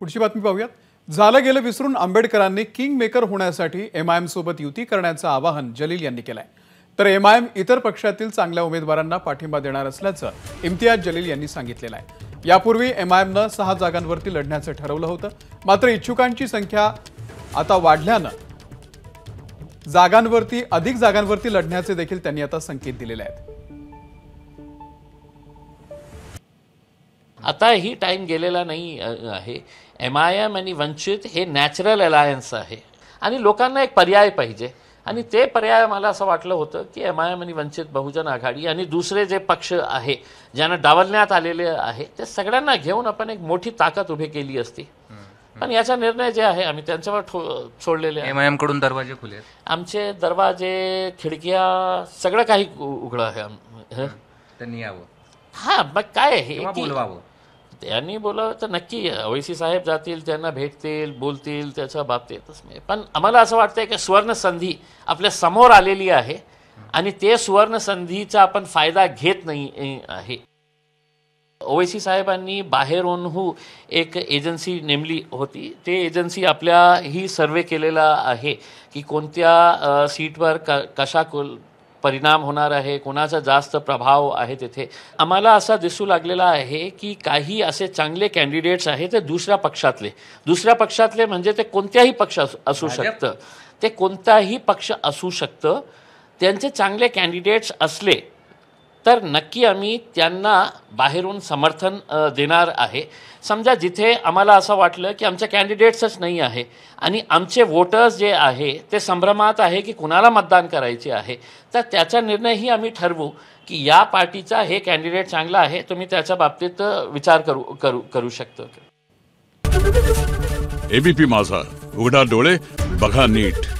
पुढची बातमी पाहूयात झालं गेलं विसरून आंबेडकरांनी किंग मेकर होण्यासाठी एमआयएम सोबत युती करण्याचं आवाहन जलील यांनी केलंय तर एमआयएम इतर पक्षातील चांगल्या उमेदवारांना पाठिंबा देणार असल्याचं इम्तियाज जलील यांनी सांगितलेलं आहे यापूर्वी एम एमनं सहा जागांवरती लढण्याचं ठरवलं होतं मात्र इच्छुकांची संख्या आता वाढल्यानं जागांवरती अधिक जागांवरती लढण्याचे देखील त्यांनी आता संकेत दिलेले आहेत आता ही टाईम गेलेला नाही आहे एम आय एम आणि वंचित हे नॅचरल अलायन्स आहे आणि लोकांना एक पर्याय पाहिजे आणि ते पर्याय मला असं वाटलं होतं की एम आय एम आणि वंचित बहुजन आघाडी आणि दुसरे जे पक्ष आहे ज्यांना डावलण्यात आलेले आहे ते सगळ्यांना घेऊन आपण एक मोठी ताकद उभी केली असती पण याचा निर्णय जे आहे आम्ही त्यांच्यावर सोडलेले एम आय कडून दरवाजे खुले आमचे दरवाजे खिडक्या सगळं काही उघडं आहे त्यांनी यावं हां मग काय आहे बोलवावं त्यांनी बोलावं तर नक्की ओवैसी साहेब जातील त्यांना भेटतील बोलतील त्याच्या बाबतीतच नाही पण आम्हाला असं वाटतं की संधी आपल्या समोर आलेली आहे आणि ते संधीचा आपण फायदा घेत नाही आहे ओवैसी साहेबांनी बाहेरूनहू एक एजन्सी नेमली होती ते एजन्सी आपल्या ही सर्वे केलेला आहे की कोणत्या सीटवर क कशा कोल परिणाम होणार आहे कोणाचा जास्त प्रभाव आहे तिथे आम्हाला असा दिसू लागलेला आहे की काही असे चांगले कॅन्डिडेट्स आहेत ते दुसऱ्या पक्षातले दुसऱ्या पक्षातले म्हणजे ते कोणत्याही पक्ष असू शकतं ते कोणताही पक्ष असू शकतं त्यांचे चांगले कॅन्डिडेट्स असले तर नक्की आम्ही त्यांना बाहेरून समर्थन देणार आहे समजा जिथे आम्हाला असं वाटलं की आमच्या कॅन्डिडेट्सच नाही आहे आणि आमचे वोटर्स जे आहे ते संभ्रमात आहे की कुणाला मतदान करायचे आहे तर त्याचा निर्णयही आम्ही ठरवू की या पार्टीचा हे कॅन्डिडेट चांगला आहे तुम्ही त्याच्या बाबतीत विचार करू करू करू शकतो एबीपी माझा उघडा डोळे बघा नीट